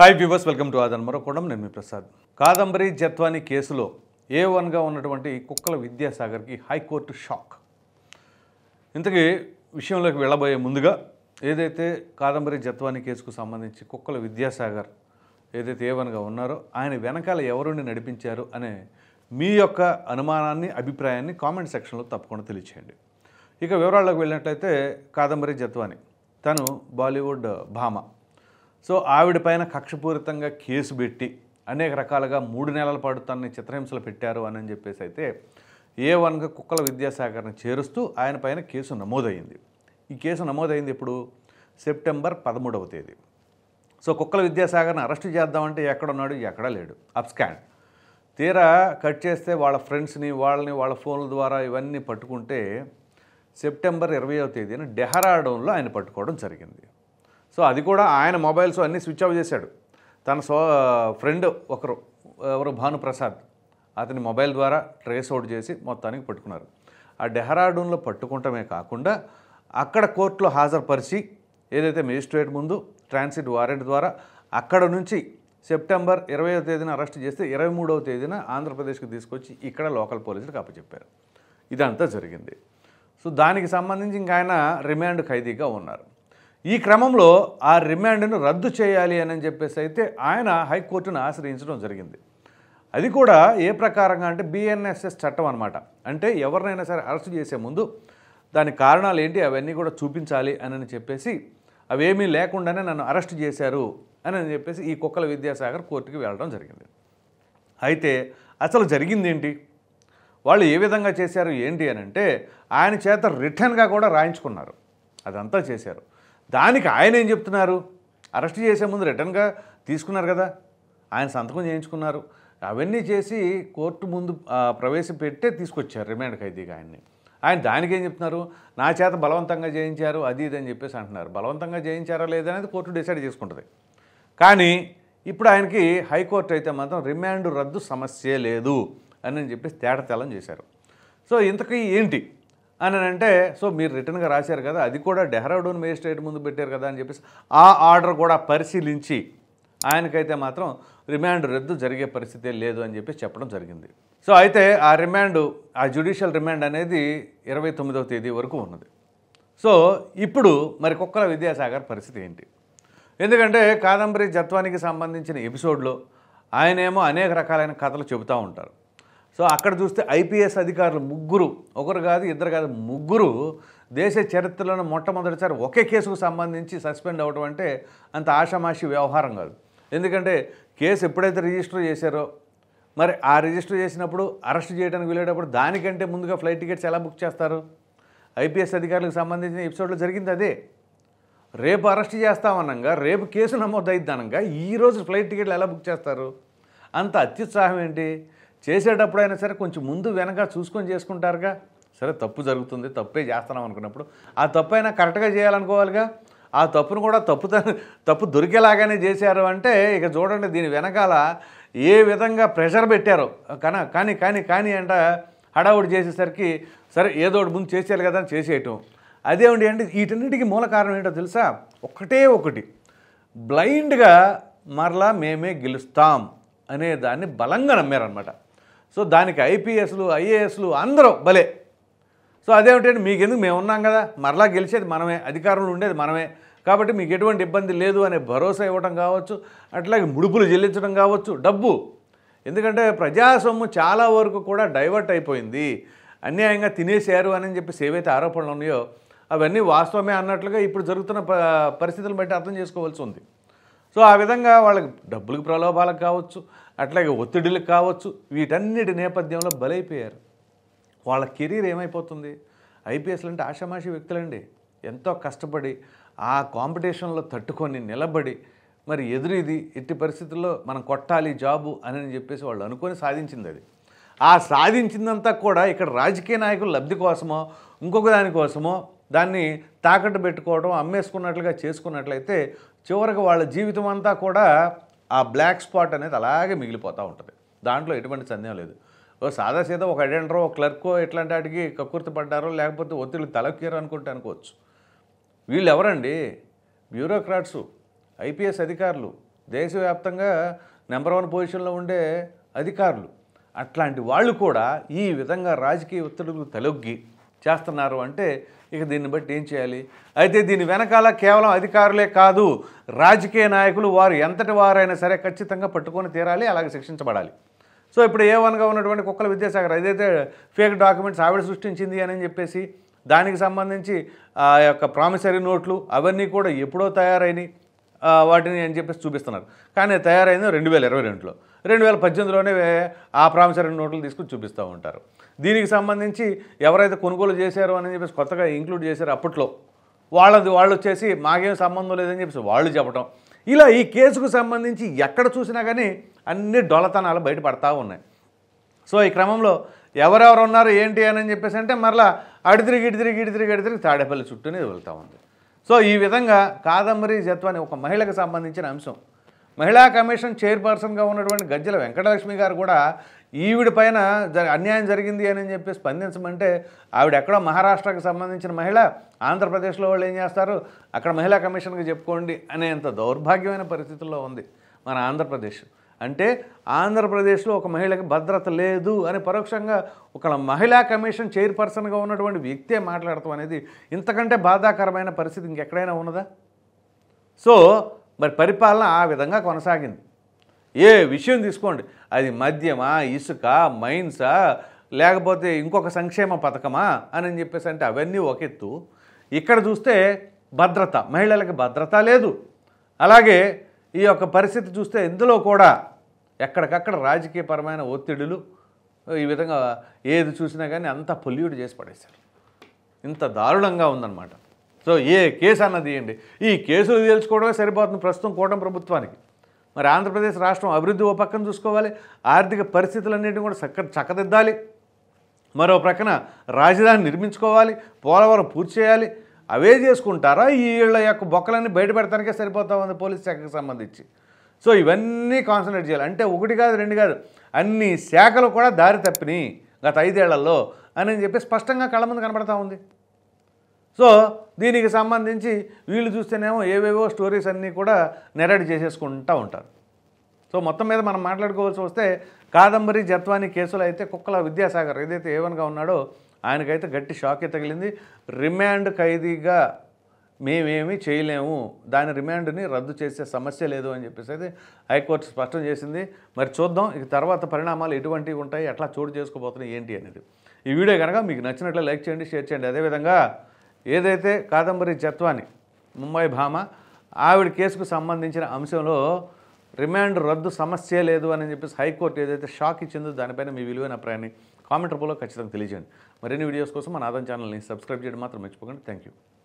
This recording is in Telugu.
హాయ్ వ్యూవర్స్ వెల్కమ్ టు ఆదన్ మరొకడం నేను మీ ప్రసాద్ కాదంబరి జత్వాని కేసులో ఏ వన్గా ఉన్నటువంటి కుక్కల విద్యాసాగర్కి హైకోర్టు షాక్ ఇంతకీ విషయంలోకి వెళ్ళబోయే ముందుగా ఏదైతే కాదంబరి జత్వాని కేసుకు సంబంధించి కుక్కల విద్యాసాగర్ ఏదైతే ఏ వన్గా ఉన్నారో ఆయన వెనకాల ఎవరుండి నడిపించారు అనే మీ యొక్క అనుమానాన్ని అభిప్రాయాన్ని కామెంట్ సెక్షన్లో తప్పకుండా తెలియచేయండి ఇక వివరాల్లోకి వెళ్ళినట్లయితే కాదంబరి జత్వాని తను బాలీవుడ్ భామ సో ఆవిడ పైన కక్షపూరితంగా కేసు పెట్టి అనేక రకాలుగా మూడు నెలల పాటు తనని చిత్రహింసలు పెట్టారు అని చెప్పేసి అయితే ఏ వన్గా కుక్కల విద్యాసాగర్ని చేరుస్తూ ఆయన పైన కేసు నమోదైంది ఈ కేసు నమోదైంది ఇప్పుడు సెప్టెంబర్ పదమూడవ తేదీ సో కుక్కల విద్యాసాగర్ని అరెస్ట్ చేద్దామంటే ఎక్కడ ఉన్నాడు ఎక్కడా లేడు అబ్స్కాండ్ తీరా కట్ చేస్తే వాళ్ళ ఫ్రెండ్స్ని వాళ్ళని వాళ్ళ ఫోన్ల ద్వారా ఇవన్నీ పట్టుకుంటే సెప్టెంబర్ ఇరవయో తేదీన డెహరాడోన్లో ఆయన పట్టుకోవడం జరిగింది సో అది కూడా ఆయన మొబైల్స్ అన్నీ స్విచ్ ఆఫ్ చేశాడు తన సో ఫ్రెండ్ ఒకరు ఎవరు భానుప్రసాద్ అతని మొబైల్ ద్వారా ట్రేస్ అవుట్ చేసి మొత్తానికి పట్టుకున్నారు ఆ డెహ్రాడూన్లో పట్టుకోవటమే కాకుండా అక్కడ కోర్టులో హాజరుపరిచి ఏదైతే మేజిస్ట్రేట్ ముందు ట్రాన్సిట్ వారెంట్ ద్వారా అక్కడ నుంచి సెప్టెంబర్ ఇరవైవ తేదీన అరెస్ట్ చేస్తే ఇరవై మూడవ తేదీన ఆంధ్రప్రదేశ్కి తీసుకొచ్చి ఇక్కడ లోకల్ పోలీసులకు అప్పచెప్పారు ఇదంతా జరిగింది సో దానికి సంబంధించి ఇంకా ఆయన రిమాండ్ ఖైదీగా ఉన్నారు ఈ క్రమంలో ఆ రిమాండ్ను రద్దు చేయాలి అని చెప్పేసి అయితే ఆయన హైకోర్టును ఆశ్రయించడం జరిగింది అది కూడా ఏ ప్రకారంగా అంటే బిఎన్ఎస్ఎస్ చట్టం అనమాట అంటే ఎవరినైనా సరే అరెస్ట్ చేసే ముందు దాని కారణాలు ఏంటి అవన్నీ కూడా చూపించాలి అని చెప్పేసి అవేమీ లేకుండానే నన్ను అరెస్ట్ చేశారు అని చెప్పేసి ఈ కుక్కల విద్యాసాగర్ కోర్టుకి వెళ్ళడం జరిగింది అయితే అసలు జరిగిందేంటి వాళ్ళు ఏ విధంగా చేశారు ఏంటి అని అంటే ఆయన చేత రిటర్న్గా కూడా రాయించుకున్నారు అదంతా చేశారు దానికి ఆయన ఏం చెప్తున్నారు అరెస్ట్ చేసే ముందు రిటర్న్గా తీసుకున్నారు కదా ఆయన సంతకం చేయించుకున్నారు అవన్నీ చేసి కోర్టు ముందు ప్రవేశపెట్టే తీసుకొచ్చారు రిమాండ్ ఖైదీగా ఆయన్ని ఆయన దానికి ఏం చెప్తున్నారు నా చేత బలవంతంగా చేయించారు అది ఇది అని చెప్పేసి అంటున్నారు బలవంతంగా చేయించారా లేదా అనేది కోర్టు డిసైడ్ చేసుకుంటుంది కానీ ఇప్పుడు ఆయనకి హైకోర్టు అయితే మాత్రం రిమాండ్ రద్దు సమస్యే లేదు అని చెప్పేసి తేటతెల్లం చేశారు సో ఇంతకీ ఏంటి అని అంటే సో మీరు రిటర్న్గా రాశారు కదా అది కూడా డెహ్రాడూన్ మేజిస్ట్రేట్ ముందు పెట్టారు కదా అని చెప్పేసి ఆ ఆర్డర్ కూడా పరిశీలించి ఆయనకైతే మాత్రం రిమాండ్ రద్దు జరిగే పరిస్థితే లేదు అని చెప్పి చెప్పడం జరిగింది సో అయితే ఆ రిమాండ్ ఆ జ్యుడిషియల్ రిమాండ్ అనేది ఇరవై తొమ్మిదవ తేదీ వరకు ఉన్నది సో ఇప్పుడు మరి కుక్కల విద్యాసాగర్ పరిస్థితి ఏంటి ఎందుకంటే కాదంబరి జత్వానికి సంబంధించిన ఎపిసోడ్లో ఆయనేమో అనేక రకాలైన కథలు చెబుతూ ఉంటారు సో అక్కడ చూస్తే ఐపీఎస్ అధికారులు ముగ్గురు ఒకరు కాదు ఇద్దరు కాదు ముగ్గురు దేశ చరిత్రలో మొట్టమొదటిసారి ఒకే కేసుకు సంబంధించి సస్పెండ్ అవ్వడం అంటే అంత ఆషామాషి వ్యవహారం కాదు ఎందుకంటే కేసు ఎప్పుడైతే రిజిస్టర్ చేశారో మరి ఆ రిజిస్టర్ చేసినప్పుడు అరెస్ట్ చేయడానికి వెళ్ళేటప్పుడు దానికంటే ముందుగా ఫ్లైట్ టికెట్స్ ఎలా బుక్ చేస్తారు ఐపీఎస్ అధికారులకు సంబంధించిన ఎపిసోడ్లో జరిగింది అదే రేపు అరెస్ట్ చేస్తామనంగా రేపు కేసు నమోదు అయిద్దనంగా ఈరోజు ఫ్లైట్ టికెట్లు ఎలా బుక్ చేస్తారు అంత అత్యుత్సాహం ఏంటి చేసేటప్పుడైనా సరే కొంచెం ముందు వెనక చూసుకొని చేసుకుంటారుగా సరే తప్పు జరుగుతుంది తప్పే చేస్తున్నాం అనుకున్నప్పుడు ఆ తప్పు అయినా కరెక్ట్గా చేయాలనుకోవాలిగా ఆ తప్పును కూడా తప్పు తప్పు దొరికేలాగానే చేశారు అంటే ఇక చూడండి దీని వెనకాల ఏ విధంగా ప్రెషర్ పెట్టారు కానీ కానీ కానీ కానీ అంట హడావుడి చేసేసరికి సరే ఏదో ఒకటి ముందు చేసేయాలి కదా అని చేసేయటం అదేమండి అంటే వీటన్నిటికీ మూల కారణం ఏంటో తెలుసా ఒకటే ఒకటి బ్లైండ్గా మరలా మేమే గెలుస్తాం అనే దాన్ని బలంగా నమ్మారనమాట సో దానికి ఐపీఎస్లు ఐఏఎస్లు అందరూ భలే సో అదేమిటంటే మీకు ఎందుకు మేము ఉన్నాం కదా మరలా గెలిచేది మనమే అధికారంలో ఉండేది మనమే కాబట్టి మీకు ఎటువంటి ఇబ్బంది లేదు అనే భరోసా ఇవ్వడం కావచ్చు అట్లాగే ముడుపులు చెల్లించడం కావచ్చు డబ్బు ఎందుకంటే ప్రజాసొమ్ము చాలా వరకు కూడా డైవర్ట్ అయిపోయింది అన్యాయంగా తినేశారు అని చెప్పేసి ఏవైతే ఆరోపణలు ఉన్నాయో అవన్నీ వాస్తవమే అన్నట్లుగా ఇప్పుడు జరుగుతున్న పరిస్థితులను బట్టి అర్థం చేసుకోవాల్సి ఉంది సో ఆ విధంగా వాళ్ళకి డబ్బులకు ప్రలోభాలకు కావచ్చు అట్లాగే ఒత్తిడిలకు కావచ్చు వీటన్నిటి నేపథ్యంలో బలైపోయారు వాళ్ళ కెరీర్ ఏమైపోతుంది ఐపీఎస్లు అంటే ఆషామాషి వ్యక్తులండి ఎంతో కష్టపడి ఆ కాంపిటీషన్లో తట్టుకొని నిలబడి మరి ఎదురు ఇది ఎట్టి పరిస్థితుల్లో మనం కొట్టాలి జాబు అని చెప్పేసి వాళ్ళు అనుకొని సాధించింది అది ఆ సాధించిందంతా కూడా ఇక్కడ రాజకీయ నాయకుల లబ్ధి కోసమో ఇంకొక దానికోసమో దాన్ని తాకట్టు పెట్టుకోవడం అమ్మేసుకున్నట్లుగా చేసుకున్నట్లయితే చివరికి వాళ్ళ జీవితం అంతా కూడా ఆ బ్లాక్ స్పాట్ అనేది అలాగే మిగిలిపోతూ ఉంటుంది దాంట్లో ఎటువంటి సందేహం లేదు ఓ సాదా సీదా ఒక ఒక క్లర్కో ఇట్లాంటి వాటికి కక్కుర్తి పడ్డారో లేకపోతే ఒత్తిడి తలక్కారు అనుకుంటే అనుకోవచ్చు వీళ్ళు ఎవరండి బ్యూరోక్రాట్సు ఐపీఎస్ అధికారులు దేశవ్యాప్తంగా నెంబర్ వన్ పొజిషన్లో ఉండే అధికారులు అట్లాంటి వాళ్ళు కూడా ఈ విధంగా రాజకీయ ఒత్తిడులు తలొగ్గి చేస్తున్నారు అంటే ఇక దీన్ని బట్టి ఏం చేయాలి అయితే దీని వెనకాల కేవలం అధికారులే కాదు రాజకీయ నాయకులు వారు ఎంతటి వారైనా సరే ఖచ్చితంగా పట్టుకొని తీరాలి అలాగే శిక్షించబడాలి సో ఇప్పుడు ఏ వనగా ఉన్నటువంటి కుక్కల విద్యాసాగర్ ఏదైతే ఫేక్ డాక్యుమెంట్స్ ఆవిడ సృష్టించింది అని చెప్పేసి దానికి సంబంధించి ఆ యొక్క ప్రామిసరీ నోట్లు అవన్నీ కూడా ఎప్పుడో తయారైనాయి వాటిని అని చెప్పేసి చూపిస్తున్నారు కానీ తయారైంది రెండు వేల ఇరవై రెండులో రెండు వేల పద్దెనిమిదిలోనే ఆ ప్రామిసరీ నోట్లు తీసుకుని చూపిస్తూ ఉంటారు దీనికి సంబంధించి ఎవరైతే కొనుగోలు చేశారో అని చెప్పేసి కొత్తగా ఇంక్లూడ్ చేశారు అప్పట్లో వాళ్ళది వాళ్ళు వచ్చేసి మాకేం సంబంధం లేదని చెప్పేసి వాళ్ళు చెప్పడం ఇలా ఈ కేసుకు సంబంధించి ఎక్కడ చూసినా కానీ అన్ని డొలతనాలు బయటపడతా ఉన్నాయి సో ఈ క్రమంలో ఎవరెవరు ఉన్నారు ఏంటి అని చెప్పేసి అంటే మరలా అడితిరిగి ఇడితిరిగి ఇడితిరిగి అడితిరిగి తాడేపల్లి చుట్టూనే వెళ్తూ ఉంది సో ఈ విధంగా కాదంబరి జత్వాన్ని ఒక మహిళకు సంబంధించిన అంశం మహిళా కమిషన్ చైర్పర్సన్గా ఉన్నటువంటి గజ్జల వెంకటలక్ష్మి గారు కూడా ఈవిడ పైన అన్యాయం జరిగింది అని చెప్పి స్పందించమంటే ఆవిడ ఎక్కడో మహారాష్ట్రకు సంబంధించిన మహిళ ఆంధ్రప్రదేశ్లో వాళ్ళు ఏం చేస్తారు అక్కడ మహిళా కమిషన్కి చెప్పుకోండి అనేంత దౌర్భాగ్యమైన పరిస్థితుల్లో ఉంది మన ఆంధ్రప్రదేశ్ అంటే ఆంధ్రప్రదేశ్లో ఒక మహిళకి భద్రత లేదు అని పరోక్షంగా ఒక మహిళా కమిషన్ చైర్పర్సన్గా ఉన్నటువంటి వ్యక్తే మాట్లాడటం అనేది ఇంతకంటే బాధాకరమైన పరిస్థితి ఇంకెక్కడైనా ఉన్నదా సో మరి పరిపాలన ఆ విధంగా కొనసాగింది ఏ విషయం తీసుకోండి అది మద్యమా ఇసుక మైన్సా లేకపోతే ఇంకొక సంక్షేమ పథకమా అని చెప్పేసి అంటే అవన్నీ ఒక ఎత్తు ఇక్కడ చూస్తే భద్రత మహిళలకి భద్రత లేదు అలాగే ఈ యొక్క పరిస్థితి చూస్తే ఇందులో కూడా ఎక్కడికక్కడ రాజకీయపరమైన ఒత్తిడులు ఈ విధంగా ఏది చూసినా కానీ అంత పొల్యూట్ చేసి పడేశారు ఇంత దారుణంగా ఉందన్నమాట సో ఏ కేసు అన్నది ఇవ్వండి ఈ కేసులు తేల్చుకోవడమే సరిపోతుంది ప్రస్తుతం కూటమి ప్రభుత్వానికి మరి ఆంధ్రప్రదేశ్ రాష్ట్రం అభివృద్ధి ఓ పక్కన చూసుకోవాలి ఆర్థిక పరిస్థితులన్నింటినీ కూడా చక్క చక్కదిద్దాలి మరో ప్రక్కన రాజధాని నిర్మించుకోవాలి పోలవరం పూర్తి చేయాలి అవే చేసుకుంటారా వీళ్ళ యొక్క బొక్కలన్నీ బయటపెడతానికే సరిపోతా ఉంది పోలీస్ శాఖకు సంబంధించి సో ఇవన్నీ కాన్సన్ట్రేట్ చేయాలి అంటే ఒకటి కాదు రెండు కాదు అన్ని శాఖలు కూడా దారి తప్పినాయి గత ఐదేళ్లలో అని చెప్పి స్పష్టంగా కళ్ళ ముందు కనబడతా ఉంది సో దీనికి సంబంధించి వీళ్ళు చూస్తేనేమో ఏవేవో స్టోరీస్ అన్నీ కూడా నెరడి చేసేసుకుంటూ ఉంటారు సో మొత్తం మీద మనం మాట్లాడుకోవాల్సి వస్తే కాదంబరి జత్వాని కేసులో అయితే కుక్కల విద్యాసాగర్ ఏదైతే ఏవన్గా ఉన్నాడో ఆయనకైతే గట్టి షాక్ తగిలింది రిమాండ్ ఖైదీగా మేమేమి చేయలేము దాని రిమాండ్ని రద్దు చేసే సమస్య లేదు అని చెప్పేసి అయితే హైకోర్టు స్పష్టం చేసింది మరి చూద్దాం ఇక తర్వాత పరిణామాలు ఎటువంటివి ఉంటాయి ఎట్లా చోటు చేసుకోబోతున్నాయి ఏంటి అనేది ఈ వీడియో కనుక మీకు నచ్చినట్లు లైక్ చేయండి షేర్ చేయండి అదేవిధంగా ఏదైతే కాదంబరి జత్వాని ముంబై భామ ఆవిడ కేసుకు సంబంధించిన అంశంలో రిమాండ్ రద్దు సమస్య లేదు అని చెప్పేసి హైకోర్టు ఏదైతే షాక్ ఇచ్చిందో దానిపైన మీ విలువైన అభిప్రాయాన్ని కామెంట్ రూపంలో ఖచ్చితంగా తెలియజేయండి మరిన్ని వీడియోస్ కోసం మన ఆదాయం ఛానల్ని సబ్స్క్రైబ్ చేయడం మాత్రం మర్చిపోకండి థ్యాంక్ యూ